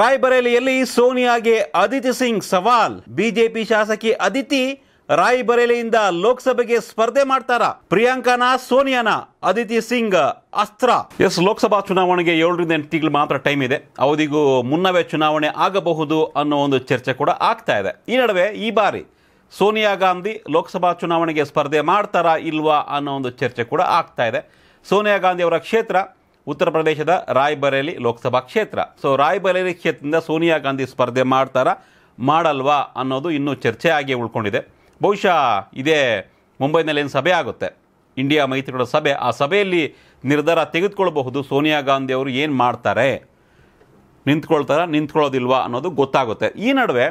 ರಾಯ್ಬರೇಲಿಯಲ್ಲಿ ಸೋನಿಯಾಗೆ ಅದಿತಿ ಸಿಂಗ್ ಸವಾಲ್ ಬಿಜೆಪಿ ಶಾಸಕಿ ಅದಿತಿ ರಾಯ್ಬರೇಲಿಯಿಂದ ಲೋಕಸಭೆಗೆ ಸ್ಪರ್ಧೆ ಮಾಡ್ತಾರ ಪ್ರಿಯಾಂಕಾನ ಸೋನಿಯಾನ ಅದಿತಿ ಸಿಂಗ್ ಅಸ್ತ್ರ ಎಸ್ ಲೋಕಸಭಾ ಚುನಾವಣೆಗೆ ಏಳರಿಂದ ಎಂಟು ತಿಂಗಳು ಮಾತ್ರ ಟೈಮ್ ಇದೆ ಅವಧಿಗೂ ಮುನ್ನವೇ ಚುನಾವಣೆ ಆಗಬಹುದು ಅನ್ನೋ ಒಂದು ಚರ್ಚೆ ಕೂಡ ಆಗ್ತಾ ಇದೆ ಈ ನಡುವೆ ಈ ಬಾರಿ ಸೋನಿಯಾ ಗಾಂಧಿ ಲೋಕಸಭಾ ಚುನಾವಣೆಗೆ ಸ್ಪರ್ಧೆ ಮಾಡ್ತಾರಾ ಇಲ್ವಾ ಅನ್ನೋ ಒಂದು ಚರ್ಚೆ ಕೂಡ ಆಗ್ತಾ ಇದೆ ಸೋನಿಯಾ ಗಾಂಧಿ ಅವರ ಕ್ಷೇತ್ರ ಉತ್ತರ ಪ್ರದೇಶದ ರಾಯ್ಬರೇಲಿ ಲೋಕಸಭಾ ಕ್ಷೇತ್ರ ಸೊ ರಾಯ್ಬರೇಲಿ ಕ್ಷೇತ್ರದಿಂದ ಸೋನಿಯಾ ಗಾಂಧಿ ಸ್ಪರ್ಧೆ ಮಾಡ್ತಾರಾ ಮಾಡಲ್ವಾ ಅನ್ನೋದು ಇನ್ನೂ ಚರ್ಚೆ ಆಗಿ ಉಳ್ಕೊಂಡಿದೆ ಬಹುಶಃ ಇದೇ ಮುಂಬೈನಲ್ಲಿ ಏನು ಸಭೆ ಆಗುತ್ತೆ ಇಂಡಿಯಾ ಮೈತ್ರಿಗಳ ಸಭೆ ಆ ಸಭೆಯಲ್ಲಿ ನಿರ್ಧಾರ ತೆಗೆದುಕೊಳ್ಬಹುದು ಸೋನಿಯಾ ಗಾಂಧಿ ಅವರು ಏನು ಮಾಡ್ತಾರೆ ನಿಂತ್ಕೊಳ್ತಾರ ನಿಂತ್ಕೊಳ್ಳೋದಿಲ್ವಾ ಅನ್ನೋದು ಗೊತ್ತಾಗುತ್ತೆ ಈ ನಡುವೆ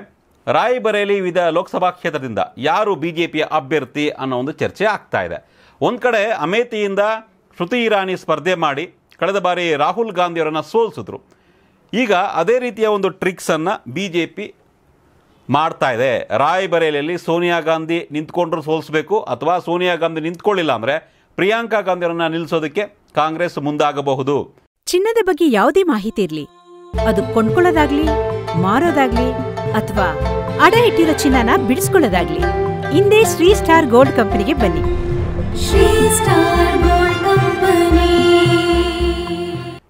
ರಾಯ್ಬರೇಲಿ ವಿಧ ಲೋಕಸಭಾ ಕ್ಷೇತ್ರದಿಂದ ಯಾರು ಬಿ ಜೆ ಪಿಯ ಅಭ್ಯರ್ಥಿ ಅನ್ನೋ ಒಂದು ಚರ್ಚೆ ಆಗ್ತಾ ಇದೆ ಒಂದು ಕಡೆ ಅಮೇಥಿಯಿಂದ ಶ್ರುತಿ ಇರಾನಿ ಸ್ಪರ್ಧೆ ಮಾಡಿ ಕಳೆದ ಬಾರಿ ರಾಹುಲ್ ಗಾಂಧಿಯವರನ್ನು ಸೋಲಿಸಿದ್ರು ಈಗ ಅದೇ ರೀತಿಯ ಒಂದು ಟ್ರಿಕ್ಸನ್ನು ಬಿ ಜೆ ಪಿ ಮಾಡ್ತಾ ಇದೆ ರಾಯಬರೇಲಿಯಲ್ಲಿ ಸೋನಿಯಾ ಗಾಂಧಿ ನಿಂತ್ಕೊಂಡ್ರು ಸೋಲಿಸ್ಬೇಕು ಅಥವಾ ಸೋನಿಯಾ ಗಾಂಧಿ ನಿಂತ್ಕೊಳ್ಳಿಲ್ಲ ಅಂದರೆ ಪ್ರಿಯಾಂಕಾ ಗಾಂಧಿಯವರನ್ನ ನಿಲ್ಲಿಸೋದಕ್ಕೆ ಕಾಂಗ್ರೆಸ್ ಮುಂದಾಗಬಹುದು ಚಿನ್ನದ ಬಗ್ಗೆ ಯಾವುದೇ ಮಾಹಿತಿ ಇರಲಿ ಅದು ಕೊಂಡ್ಕೊಳ್ಳೋದಾಗ್ಲಿ ಮಾರೋದಾಗ್ಲಿ ಅಥವಾ ಅಡ ಇಟ್ಟಿರೋ ಚಿನ್ನನ ಬಿಡಿಸ್ಕೊಳ್ಳೋದಾಗ್ಲಿ ಹಿಂದೆ ಶ್ರೀ ಸ್ಟಾರ್ ಗೋಲ್ಡ್ ಕಂಪನಿಗೆ ಬನ್ನಿ ಶ್ರೀ ಸ್ಟಾರ್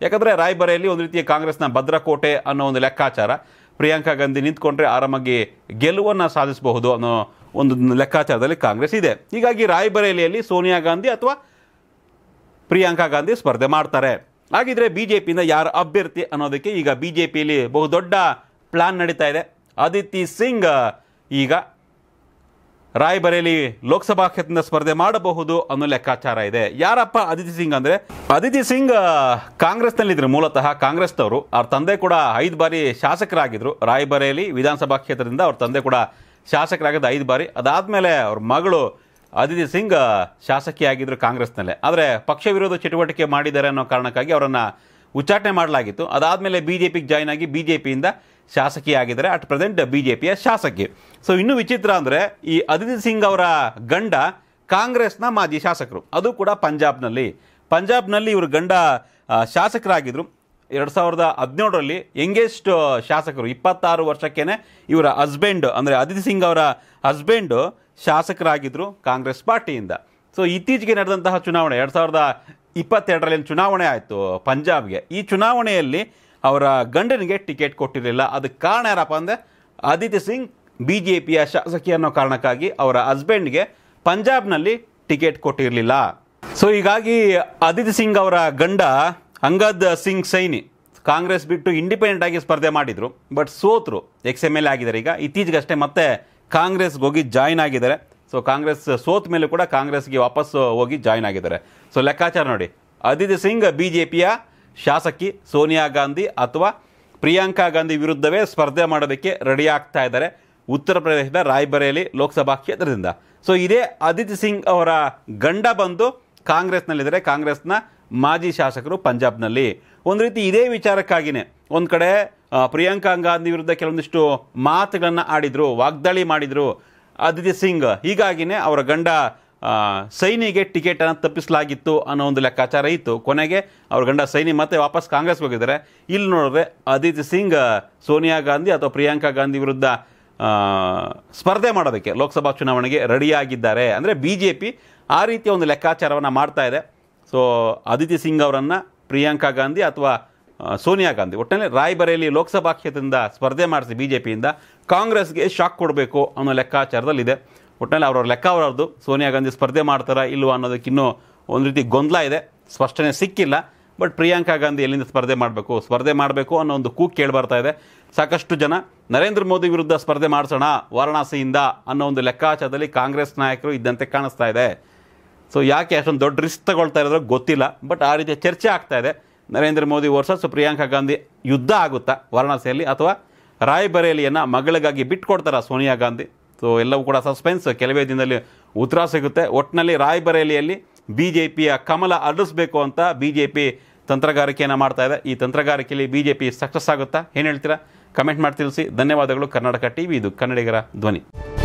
ಯಾಕಂದರೆ ರಾಯ್ಬರೇಲಿ ಒಂದು ರೀತಿಯ ಕಾಂಗ್ರೆಸ್ನ ಭದ್ರಕೋಟೆ ಅನ್ನೋ ಒಂದು ಲೆಕ್ಕಾಚಾರ ಪ್ರಿಯಾಂಕಾ ಗಾಂಧಿ ನಿಂತ್ಕೊಂಡ್ರೆ ಆರಾಮಾಗಿ ಗೆಲುವನ್ನು ಸಾಧಿಸಬಹುದು ಅನ್ನೋ ಒಂದು ಲೆಕ್ಕಾಚಾರದಲ್ಲಿ ಕಾಂಗ್ರೆಸ್ ಇದೆ ಹೀಗಾಗಿ ರಾಯ್ಬರೇಲಿಯಲ್ಲಿ ಸೋನಿಯಾ ಗಾಂಧಿ ಅಥವಾ ಪ್ರಿಯಾಂಕಾ ಗಾಂಧಿ ಸ್ಪರ್ಧೆ ಮಾಡ್ತಾರೆ ಹಾಗಿದ್ರೆ ಬಿ ಜೆ ಪಿಯಿಂದ ಯಾರು ಅಭ್ಯರ್ಥಿ ಅನ್ನೋದಕ್ಕೆ ಈಗ ಬಿ ಜೆ ಪಿಯಲ್ಲಿ ಬಹುದೊಡ್ಡ ಪ್ಲಾನ್ ನಡೀತಾ ಇದೆ ಆದಿತಿ ಸಿಂಗ್ ಈಗ ರಾಯ್ಬರೇಲಿ ಲೋಕಸಭಾ ಕ್ಷೇತ್ರದಿಂದ ಸ್ಪರ್ಧೆ ಮಾಡಬಹುದು ಅನ್ನೋ ಲೆಕ್ಕಾಚಾರ ಇದೆ ಯಾರಪ್ಪ ಅದಿತಿ ಸಿಂಗ್ ಅಂದ್ರೆ ಅದಿತಿ ಸಿಂಗ್ ಕಾಂಗ್ರೆಸ್ನಲ್ಲಿದ್ದರು ಮೂಲತಃ ಕಾಂಗ್ರೆಸ್ನವರು ಅವ್ರ ತಂದೆ ಕೂಡ ಐದು ಬಾರಿ ಶಾಸಕರಾಗಿದ್ರು ರಾಯ್ಬರೇಲಿ ವಿಧಾನಸಭಾ ಕ್ಷೇತ್ರದಿಂದ ಅವ್ರ ತಂದೆ ಕೂಡ ಶಾಸಕರಾಗಿದ್ದು ಐದು ಬಾರಿ ಅದಾದ್ಮೇಲೆ ಅವ್ರ ಮಗಳು ಅದಿತಿ ಸಿಂಗ್ ಶಾಸಕಿಯಾಗಿದ್ರು ಕಾಂಗ್ರೆಸ್ನಲ್ಲೇ ಆದರೆ ಪಕ್ಷ ವಿರೋಧ ಚಟುವಟಿಕೆ ಮಾಡಿದ್ದಾರೆ ಅನ್ನೋ ಕಾರಣಕ್ಕಾಗಿ ಅವರನ್ನು ಉಚ್ಚಾಟನೆ ಮಾಡಲಾಗಿತ್ತು ಅದಾದಮೇಲೆ ಬಿ ಜೆ ಪಿಗೆ ಜಾಯ್ನ್ ಆಗಿ ಬಿ ಜೆ ಪಿಯಿಂದ ಶಾಸಕಿಯಾಗಿದ್ದಾರೆ ಅಟ್ ಪ್ರೆಸೆಂಟ್ ಬಿ ಜೆ ಪಿಯ ಶಾಸಕಿ ಸೊ ಇನ್ನೂ ವಿಚಿತ್ರ ಅಂದರೆ ಈ ಅದಿತಿ ಸಿಂಗ್ ಅವರ ಗಂಡ ಕಾಂಗ್ರೆಸ್ನ ಮಾಜಿ ಶಾಸಕರು ಅದು ಕೂಡ ಪಂಜಾಬ್ನಲ್ಲಿ ಪಂಜಾಬ್ನಲ್ಲಿ ಇವರು ಗಂಡ ಶಾಸಕರಾಗಿದ್ದರು ಎರಡು ಸಾವಿರದ ಹದಿನೇಳರಲ್ಲಿ ಯಂಗೆಸ್ಟ್ ಶಾಸಕರು ಇಪ್ಪತ್ತಾರು ವರ್ಷಕ್ಕೇ ಇವರ ಹಸ್ಬೆಂಡ್ ಅಂದರೆ ಅದಿತಿ ಸಿಂಗ್ ಅವರ ಹಸ್ಬೆಂಡು ಶಾಸಕರಾಗಿದ್ದರು ಕಾಂಗ್ರೆಸ್ ಪಾರ್ಟಿಯಿಂದ ಸೊ ಇತ್ತೀಚೆಗೆ ನಡೆದಂತಹ ಚುನಾವಣೆ ಎರಡು ಸಾವಿರದ ಇಪ್ಪತ್ತೆರಡರಲ್ಲಿ ಚುನಾವಣೆ ಆಯಿತು ಪಂಜಾಬ್ಗೆ ಈ ಚುನಾವಣೆಯಲ್ಲಿ ಅವರ ಗಂಡನಿಗೆ ಟಿಕೆಟ್ ಕೊಟ್ಟಿರಲಿಲ್ಲ ಅದಕ್ಕೆ ಕಾರಣ ಯಾರಪ್ಪ ಅಂದರೆ ಅದಿತಿ ಸಿಂಗ್ ಬಿ ಜೆ ಪಿಯ ಶಾಸಕಿ ಅನ್ನೋ ಕಾರಣಕ್ಕಾಗಿ ಅವರ ಹಸ್ಬೆಂಡ್ಗೆ ಪಂಜಾಬ್ನಲ್ಲಿ ಟಿಕೆಟ್ ಕೊಟ್ಟಿರಲಿಲ್ಲ ಸೊ ಹೀಗಾಗಿ ಅದಿತಿ ಸಿಂಗ್ ಅವರ ಗಂಡ ಅಂಗದ್ ಸಿಂಗ್ ಸೈನಿ ಕಾಂಗ್ರೆಸ್ ಬಿಟ್ಟು ಇಂಡಿಪೆಂಡೆಂಟ್ ಆಗಿ ಸ್ಪರ್ಧೆ ಮಾಡಿದರು ಬಟ್ ಸೋತರು ಎಕ್ಸ್ ಎಮ್ ಎಲ್ ಆಗಿದ್ದಾರೆ ಈಗ ಇತ್ತೀಚೆಗಷ್ಟೇ ಮತ್ತೆ ಕಾಂಗ್ರೆಸ್ಗೆ ಹೋಗಿ ಜಾಯ್ನ್ ಆಗಿದ್ದಾರೆ ಸೊ ಕಾಂಗ್ರೆಸ್ ಸೋತ ಮೇಲೆ ಕೂಡ ಕಾಂಗ್ರೆಸ್ಗೆ ವಾಪಸ್ ಹೋಗಿ ಜಾಯ್ನ್ ಆಗಿದ್ದಾರೆ ಸೊ ಲೆಕ್ಕಾಚಾರ ನೋಡಿ ಅದಿತಿ ಸಿಂಗ್ ಬಿ ಜೆ ಪಿಯ ಶಾಸಕಿ ಸೋನಿಯಾ ಗಾಂಧಿ ಅಥವಾ ಪ್ರಿಯಾಂಕಾ ಗಾಂಧಿ ವಿರುದ್ಧವೇ ಸ್ಪರ್ಧೆ ಮಾಡೋದಕ್ಕೆ ರೆಡಿ ಆಗ್ತಾ ಇದ್ದಾರೆ ಉತ್ತರ ಪ್ರದೇಶದ ರಾಯ್ಬರೇಲಿ ಲೋಕಸಭಾ ಕ್ಷೇತ್ರದಿಂದ ಸೊ ಇದೇ ಅದಿತಿ ಸಿಂಗ್ ಅವರ ಗಂಡ ಬಂದು ಕಾಂಗ್ರೆಸ್ನಲ್ಲಿದ್ದಾರೆ ಕಾಂಗ್ರೆಸ್ನ ಮಾಜಿ ಶಾಸಕರು ಪಂಜಾಬ್ನಲ್ಲಿ ಒಂದು ರೀತಿ ಇದೇ ವಿಚಾರಕ್ಕಾಗಿನೇ ಒಂದು ಕಡೆ ಪ್ರಿಯಾಂಕಾ ಗಾಂಧಿ ವಿರುದ್ಧ ಕೆಲವೊಂದಿಷ್ಟು ಮಾತುಗಳನ್ನು ಆಡಿದರು ವಾಗ್ದಾಳಿ ಮಾಡಿದರು ಅದಿತಿ ಸಿಂಗ್ ಹೀಗಾಗಿನೇ ಅವರ ಗಂಡ ಸೈನಿಗೆ ಟಿಕೆಟನ್ನು ತಪ್ಪಿಸಲಾಗಿತ್ತು ಅನ್ನೋ ಒಂದು ಲೆಕ್ಕಾಚಾರ ಇತ್ತು ಕೊನೆಗೆ ಅವ್ರ ಗಂಡ ಸೈನಿ ಮತ್ತೆ ವಾಪಸ್ ಕಾಂಗ್ರೆಸ್ಗೆ ಹೋಗಿದ್ದಾರೆ ಇಲ್ಲಿ ನೋಡಿದ್ರೆ ಅದಿತಿ ಸಿಂಗ್ ಸೋನಿಯಾ ಗಾಂಧಿ ಅಥವಾ ಪ್ರಿಯಾಂಕಾ ಗಾಂಧಿ ವಿರುದ್ಧ ಸ್ಪರ್ಧೆ ಮಾಡೋದಕ್ಕೆ ಲೋಕಸಭಾ ಚುನಾವಣೆಗೆ ರೆಡಿಯಾಗಿದ್ದಾರೆ ಅಂದರೆ ಬಿ ಜೆ ಪಿ ಆ ರೀತಿಯ ಒಂದು ಲೆಕ್ಕಾಚಾರವನ್ನು ಮಾಡ್ತಾ ಇದೆ ಸೊ ಅದಿತಿ ಸಿಂಗ್ ಅವರನ್ನು ಪ್ರಿಯಾಂಕಾ ಗಾಂಧಿ ಅಥವಾ ಸೋನಿಯಾ ಗಾಂಧಿ ಒಟ್ಟಿನಲ್ಲಿ ರಾಯ್ಬರೇಲಿ ಲೋಕಸಭಾ ಕ್ಷೇತ್ರದಿಂದ ಸ್ಪರ್ಧೆ ಮಾಡಿಸಿ ಬಿ ಜೆ ಪಿಯಿಂದ ಕಾಂಗ್ರೆಸ್ಗೆ ಶಾಕ್ ಕೊಡಬೇಕು ಅನ್ನೋ ಲೆಕ್ಕಾಚಾರದಲ್ಲಿದೆ ಒಟ್ಟಿನಲ್ಲಿ ಅವ್ರವ್ರ ಲೆಕ್ಕ ಅವರದ್ದು ಸೋನಿಯಾ ಗಾಂಧಿ ಸ್ಪರ್ಧೆ ಮಾಡ್ತಾರಾ ಇಲ್ವಾ ಅನ್ನೋದಕ್ಕಿನ್ನೂ ಒಂದು ರೀತಿ ಗೊಂದಲ ಇದೆ ಸ್ಪಷ್ಟನೆ ಸಿಕ್ಕಿಲ್ಲ ಬಟ್ ಪ್ರಿಯಾಂಕಾ ಗಾಂಧಿ ಎಲ್ಲಿಂದ ಸ್ಪರ್ಧೆ ಮಾಡಬೇಕು ಸ್ಪರ್ಧೆ ಮಾಡಬೇಕು ಅನ್ನೋ ಒಂದು ಕೇಳಿ ಕೇಳಿಬರ್ತಾ ಇದೆ ಸಾಕಷ್ಟು ಜನ ನರೇಂದ್ರ ಮೋದಿ ವಿರುದ್ಧ ಸ್ಪರ್ಧೆ ಮಾಡಿಸೋಣ ವಾರಣಾಸಿಯಿಂದ ಅನ್ನೋ ಒಂದು ಲೆಕ್ಕಾಚಾರದಲ್ಲಿ ಕಾಂಗ್ರೆಸ್ ನಾಯಕರು ಇದ್ದಂತೆ ಕಾಣಿಸ್ತಾ ಇದೆ ಸೊ ಯಾಕೆ ಅಷ್ಟೊಂದು ದೊಡ್ಡ ರಿಸ್ಕ್ ತಗೊಳ್ತಾ ಇರೋದ್ರೆ ಗೊತ್ತಿಲ್ಲ ಬಟ್ ಆ ರೀತಿ ಚರ್ಚೆ ಆಗ್ತಾ ಇದೆ ನರೇಂದ್ರ ಮೋದಿ ವರ್ಸಸ್ ಪ್ರಿಯಾಂಕಾ ಗಾಂಧಿ ಯುದ್ಧ ಆಗುತ್ತಾ ವಾರಣಾಸಿಯಲ್ಲಿ ಅಥವಾ ರಾಯಬರೇಲಿಯನ್ನು ಮಗಳಿಗಾಗಿ ಬಿಟ್ಕೊಡ್ತಾರಾ ಸೋನಿಯಾ ಗಾಂಧಿ ಸೊ ಎಲ್ಲವೂ ಕೂಡ ಸಸ್ಪೆನ್ಸ್ ಕೆಲವೇ ದಿನದಲ್ಲಿ ಉತ್ತರ ಸಿಗುತ್ತೆ ಒಟ್ಟಿನಲ್ಲಿ ರಾಯ್ಬರೇಲಿಯಲ್ಲಿ ಬಿ ಜೆ ಪಿಯ ಕಮಲ ಅರಳಿಸಬೇಕು ಅಂತ ಬಿ ಜೆ ಪಿ ತಂತ್ರಗಾರಿಕೆಯನ್ನು ಮಾಡ್ತಾ ಇದೆ ಈ ತಂತ್ರಗಾರಿಕೆಯಲ್ಲಿ ಬಿ ಜೆ ಪಿ ಸಕ್ಸಸ್ ಆಗುತ್ತಾ ಏನು ಹೇಳ್ತೀರಾ ಕಮೆಂಟ್ ಮಾಡಿ ತಿಳಿಸಿ ಧನ್ಯವಾದಗಳು ಕರ್ನಾಟಕ ಟಿ ವಿ ಇದು ಕನ್ನಡಿಗರ ಧ್ವನಿ